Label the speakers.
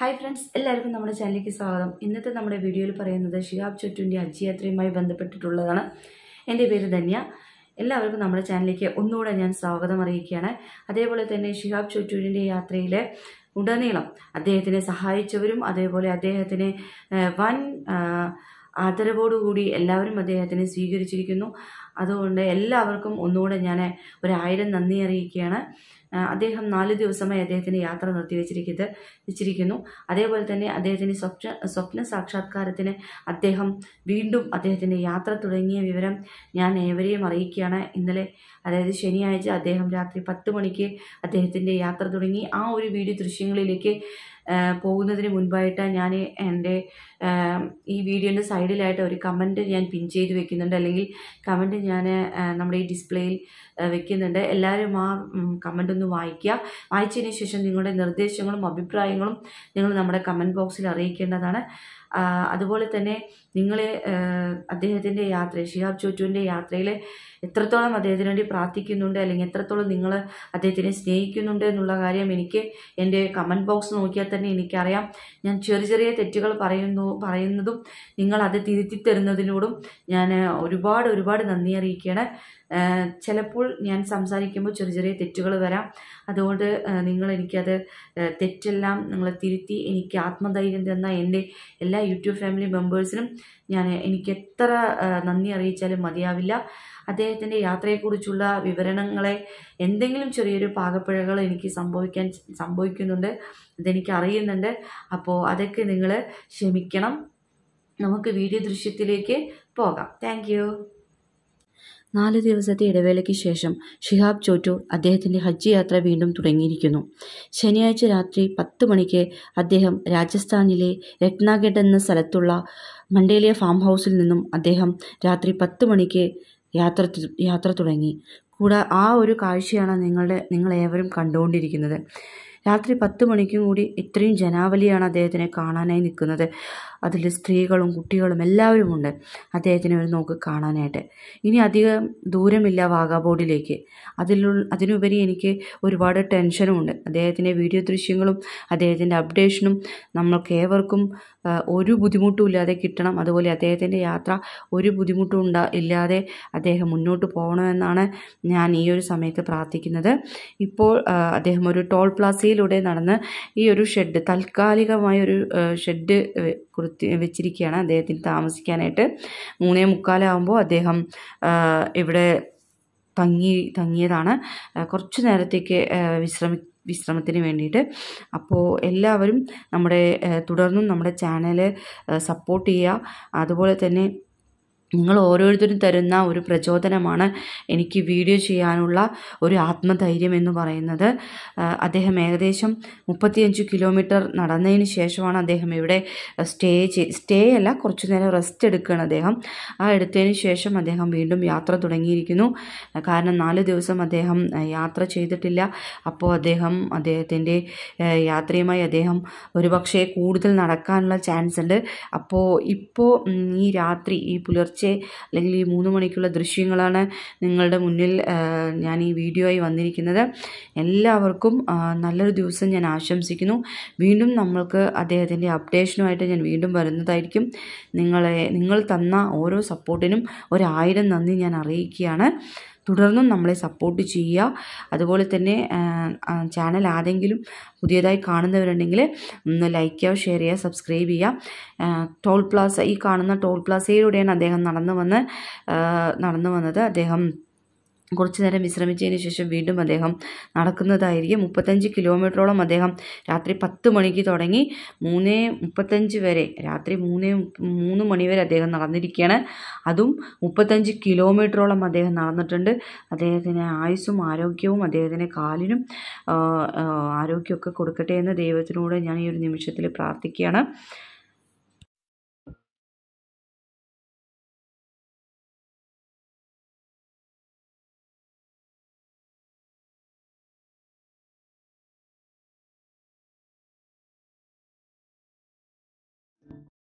Speaker 1: hi friends എല്ലാവർക്കും നമ്മുടെ ചാനലിലേക്ക് സ്വാഗതം ഇന്നത്തെ നമ്മുടെ വീഡിയോയിൽ പറയുന്നത് ഷിഹാബ് ചുറ്റുവിൻ്റെ അജ്ജയാത്രയുമായി ബന്ധപ്പെട്ടിട്ടുള്ളതാണ് എൻ്റെ പേര് ധന്യ എല്ലാവർക്കും നമ്മുടെ ചാനലിലേക്ക് ഒന്നുകൂടെ ഞാൻ സ്വാഗതം അറിയിക്കുകയാണ് അതേപോലെ തന്നെ ഷിഹാബ് ചുറ്റുവിൻ്റെ യാത്രയിലെ ഉടനീളം അദ്ദേഹത്തിനെ സഹായിച്ചവരും അതേപോലെ അദ്ദേഹത്തിന് വൻ ആദരവോടുകൂടി എല്ലാവരും അദ്ദേഹത്തിനെ സ്വീകരിച്ചിരിക്കുന്നു അതുകൊണ്ട് എല്ലാവർക്കും ഒന്നുകൂടെ ഞാൻ ഒരായിരം നന്ദി അറിയിക്കുകയാണ് അദ്ദേഹം നാല് ദിവസമായി അദ്ദേഹത്തിൻ്റെ യാത്ര നിർത്തിവെച്ചിരിക്കുന്നത് വെച്ചിരിക്കുന്നു അതേപോലെ തന്നെ അദ്ദേഹത്തിൻ്റെ സ്വപ്ന സ്വപ്ന സാക്ഷാത്കാരത്തിന് അദ്ദേഹം വീണ്ടും അദ്ദേഹത്തിൻ്റെ യാത്ര തുടങ്ങിയ വിവരം ഞാൻ ഏവരെയും അറിയിക്കുകയാണ് ഇന്നലെ അതായത് ശനിയാഴ്ച അദ്ദേഹം രാത്രി പത്ത് മണിക്ക് അദ്ദേഹത്തിൻ്റെ യാത്ര തുടങ്ങി ആ ഒരു വീഡിയോ ദൃശ്യങ്ങളിലേക്ക് പോകുന്നതിന് മുൻപായിട്ട് ഞാൻ എൻ്റെ ഈ വീഡിയോൻ്റെ സൈഡിലായിട്ട് ഒരു കമൻറ്റ് ഞാൻ പിൻ ചെയ്ത് വെക്കുന്നുണ്ട് അല്ലെങ്കിൽ കമൻറ്റ് ഞാൻ നമ്മുടെ ഈ ഡിസ്പ്ലേയിൽ വെക്കുന്നുണ്ട് എല്ലാവരും ആ കമൻ്റ് ഒന്ന് വായിക്കുക വായിച്ചതിന് ശേഷം നിങ്ങളുടെ നിർദ്ദേശങ്ങളും അഭിപ്രായങ്ങളും നിങ്ങൾ നമ്മുടെ കമൻറ്റ് ബോക്സിൽ അറിയിക്കേണ്ടതാണ് അതുപോലെ തന്നെ നിങ്ങൾ അദ്ദേഹത്തിൻ്റെ യാത്ര ഷിഹാബ് ചോറ്റുവിൻ്റെ യാത്രയിൽ എത്രത്തോളം അദ്ദേഹത്തിന് വേണ്ടി പ്രാർത്ഥിക്കുന്നുണ്ട് അല്ലെങ്കിൽ എത്രത്തോളം നിങ്ങൾ അദ്ദേഹത്തിനെ സ്നേഹിക്കുന്നുണ്ട് എന്നുള്ള കാര്യം എനിക്ക് എൻ്റെ കമൻറ്റ് ബോക്സ് നോക്കിയാൽ തന്നെ എനിക്കറിയാം ഞാൻ ചെറിയ ചെറിയ തെറ്റുകൾ പറയുന്നു പറയുന്നതും നിങ്ങൾ അത് തിരുത്തി തരുന്നതിനോടും ഞാൻ ഒരുപാട് ഒരുപാട് നന്ദി അറിയിക്കുകയാണ് ചിലപ്പോൾ ഞാൻ സംസാരിക്കുമ്പോൾ ചെറിയ ചെറിയ തെറ്റുകൾ വരാം അതുകൊണ്ട് നിങ്ങൾ എനിക്കത് തെറ്റെല്ലാം നിങ്ങൾ തിരുത്തി എനിക്ക് ആത്മധൈര്യം തന്ന എൻ്റെ എല്ലാ യൂട്യൂബ് ഫാമിലി മെമ്പേഴ്സിനും ഞാൻ എനിക്ക് എത്ര നന്ദി അറിയിച്ചാലും മതിയാവില്ല അദ്ദേഹത്തിൻ്റെ യാത്രയെക്കുറിച്ചുള്ള വിവരണങ്ങളെ എന്തെങ്കിലും ചെറിയൊരു പാകപ്പിഴകൾ എനിക്ക് സംഭവിക്കാൻ സംഭവിക്കുന്നുണ്ട് അതെനിക്ക് അറിയുന്നുണ്ട് അപ്പോൾ അതൊക്കെ നിങ്ങൾ ക്ഷമിക്കണം നമുക്ക് വീഡിയോ ദൃശ്യത്തിലേക്ക് പോകാം താങ്ക് നാല് ദിവസത്തെ ഇടവേളയ്ക്ക് ശേഷം ഷിഹാബ് ചോറ്റു അദ്ദേഹത്തിൻ്റെ ഹജ്ജ് യാത്ര വീണ്ടും തുടങ്ങിയിരിക്കുന്നു ശനിയാഴ്ച രാത്രി പത്ത് മണിക്ക് അദ്ദേഹം രാജസ്ഥാനിലെ രത്നാഗഡ് എന്ന സ്ഥലത്തുള്ള മണ്ടേലിയ ഫാം ഹൗസിൽ നിന്നും അദ്ദേഹം രാത്രി പത്ത് മണിക്ക് യാത്ര യാത്ര തുടങ്ങി കൂടാ ആ ഒരു കാഴ്ചയാണ് നിങ്ങളുടെ നിങ്ങളേവരും കണ്ടുകൊണ്ടിരിക്കുന്നത് രാത്രി പത്ത് മണിക്കും കൂടി ഇത്രയും ജനാവലിയാണ് അദ്ദേഹത്തിനെ കാണാനായി നിൽക്കുന്നത് അതിൽ സ്ത്രീകളും കുട്ടികളും എല്ലാവരുമുണ്ട് അദ്ദേഹത്തിനെ ഒരു നോക്ക് കാണാനായിട്ട് ഇനി അധികം ദൂരമില്ല വാഗാബോർഡിലേക്ക് അതിലു അതിനുപരി എനിക്ക് ഒരുപാട് ടെൻഷനുമുണ്ട് അദ്ദേഹത്തിൻ്റെ വീഡിയോ ദൃശ്യങ്ങളും അദ്ദേഹത്തിൻ്റെ അപ്ഡേഷനും നമ്മൾക്ക് ഏവർക്കും ഒരു ബുദ്ധിമുട്ടും ഇല്ലാതെ കിട്ടണം അതുപോലെ അദ്ദേഹത്തിൻ്റെ യാത്ര ഒരു ബുദ്ധിമുട്ടും ഉണ്ടാ ഇല്ലാതെ അദ്ദേഹം മുന്നോട്ട് പോകണമെന്നാണ് ഞാൻ ഈ ഒരു സമയത്ത് പ്രാർത്ഥിക്കുന്നത് ഇപ്പോൾ അദ്ദേഹം ഒരു ടോൾ പ്ലാസയിലൂടെ നടന്ന് ഈ ഒരു ഷെഡ് താൽക്കാലികമായ ഒരു ഷെഡ് കുറുത്തി വെച്ചിരിക്കുകയാണ് അദ്ദേഹത്തിന് താമസിക്കാനായിട്ട് മൂന്നേ മുക്കാലാകുമ്പോൾ അദ്ദേഹം ഇവിടെ തങ്ങി തങ്ങിയതാണ് കുറച്ചു നേരത്തേക്ക് വിശ്രമി വിശ്രമത്തിന് വേണ്ടിയിട്ട് അപ്പോൾ എല്ലാവരും നമ്മുടെ തുടർന്നും നമ്മുടെ ചാനൽ സപ്പോർട്ട് ചെയ്യുക അതുപോലെ തന്നെ നിങ്ങൾ ഓരോരുത്തരും തരുന്ന ഒരു പ്രചോദനമാണ് എനിക്ക് വീഡിയോ ചെയ്യാനുള്ള ഒരു ആത്മധൈര്യം എന്ന് പറയുന്നത് അദ്ദേഹം ഏകദേശം മുപ്പത്തിയഞ്ച് കിലോമീറ്റർ നടന്നതിന് ശേഷമാണ് അദ്ദേഹം ഇവിടെ സ്റ്റേ സ്റ്റേ അല്ല കുറച്ചു നേരം റെസ്റ്റ് എടുക്കുകയാണ് അദ്ദേഹം ആ എടുത്തതിന് ശേഷം അദ്ദേഹം വീണ്ടും യാത്ര തുടങ്ങിയിരിക്കുന്നു കാരണം നാല് ദിവസം അദ്ദേഹം യാത്ര ചെയ്തിട്ടില്ല അപ്പോൾ അദ്ദേഹം അദ്ദേഹത്തിൻ്റെ യാത്രയുമായി അദ്ദേഹം ഒരുപക്ഷെ കൂടുതൽ നടക്കാനുള്ള ചാൻസ് ഉണ്ട് അപ്പോൾ ഇപ്പോൾ ഈ രാത്രി ഈ പുലർച്ചെ പുലർച്ചെ അല്ലെങ്കിൽ ഈ മൂന്ന് മണിക്കുള്ള ദൃശ്യങ്ങളാണ് നിങ്ങളുടെ മുന്നിൽ ഞാൻ ഈ വീഡിയോ ആയി വന്നിരിക്കുന്നത് എല്ലാവർക്കും നല്ലൊരു ദിവസം ഞാൻ ആശംസിക്കുന്നു വീണ്ടും നമ്മൾക്ക് അദ്ദേഹത്തിൻ്റെ അപ്ഡേഷനുമായിട്ട് ഞാൻ വീണ്ടും വരുന്നതായിരിക്കും നിങ്ങളെ നിങ്ങൾ തന്ന ഓരോ സപ്പോർട്ടിനും ഒരായിരം നന്ദി ഞാൻ അറിയിക്കുകയാണ് തുടർന്നും നമ്മളെ സപ്പോർട്ട് ചെയ്യുക അതുപോലെ തന്നെ ചാനൽ ആരെങ്കിലും പുതിയതായി കാണുന്നവരുണ്ടെങ്കിൽ ഒന്ന് ലൈക്ക് ചെയ്യുക ഷെയർ ചെയ്യുക സബ്സ്ക്രൈബ് ചെയ്യുക ടോൾ പ്ലാസ ഈ കാണുന്ന ടോൾ പ്ലാസയിലൂടെയാണ് അദ്ദേഹം നടന്നു വന്ന് നടന്നു വന്നത് അദ്ദേഹം കുറച്ചു നേരം വിശ്രമിച്ചതിന് ശേഷം വീണ്ടും അദ്ദേഹം നടക്കുന്നതായിരിക്കും മുപ്പത്തഞ്ച് കിലോമീറ്ററോളം അദ്ദേഹം രാത്രി പത്ത് മണിക്ക് തുടങ്ങി മൂന്ന് മുപ്പത്തഞ്ച് വരെ രാത്രി മൂന്ന് മൂന്ന് മണി വരെ അദ്ദേഹം നടന്നിരിക്കുകയാണ് അതും മുപ്പത്തഞ്ച് കിലോമീറ്ററോളം അദ്ദേഹം നടന്നിട്ടുണ്ട് അദ്ദേഹത്തിന് ആയുസ്സും ആരോഗ്യവും അദ്ദേഹത്തിന് കാലിനും ആരോഗ്യമൊക്കെ കൊടുക്കട്ടെ എന്ന് ദൈവത്തിനോട് ഞാൻ ഈ ഒരു നിമിഷത്തിൽ പ്രാർത്ഥിക്കുകയാണ്